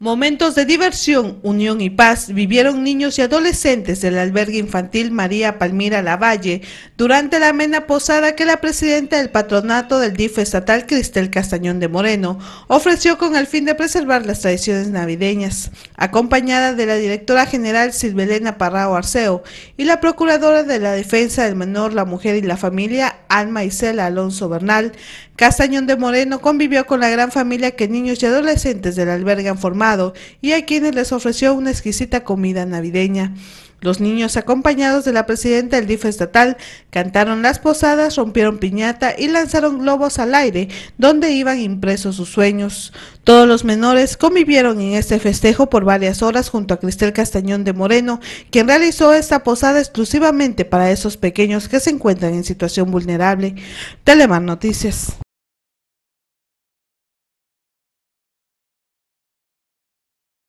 Momentos de diversión, unión y paz vivieron niños y adolescentes del albergue infantil María Palmira Lavalle durante la amena posada que la presidenta del patronato del DIF estatal Cristel Castañón de Moreno ofreció con el fin de preservar las tradiciones navideñas, acompañada de la directora general Silvelena Parrao Arceo y la procuradora de la defensa del menor, la mujer y la familia Alma Isela Alonso Bernal. Castañón de Moreno convivió con la gran familia que niños y adolescentes del albergue han formado y a quienes les ofreció una exquisita comida navideña. Los niños, acompañados de la presidenta del DIF estatal, cantaron las posadas, rompieron piñata y lanzaron globos al aire, donde iban impresos sus sueños. Todos los menores convivieron en este festejo por varias horas junto a Cristel Castañón de Moreno, quien realizó esta posada exclusivamente para esos pequeños que se encuentran en situación vulnerable. Telemar Noticias.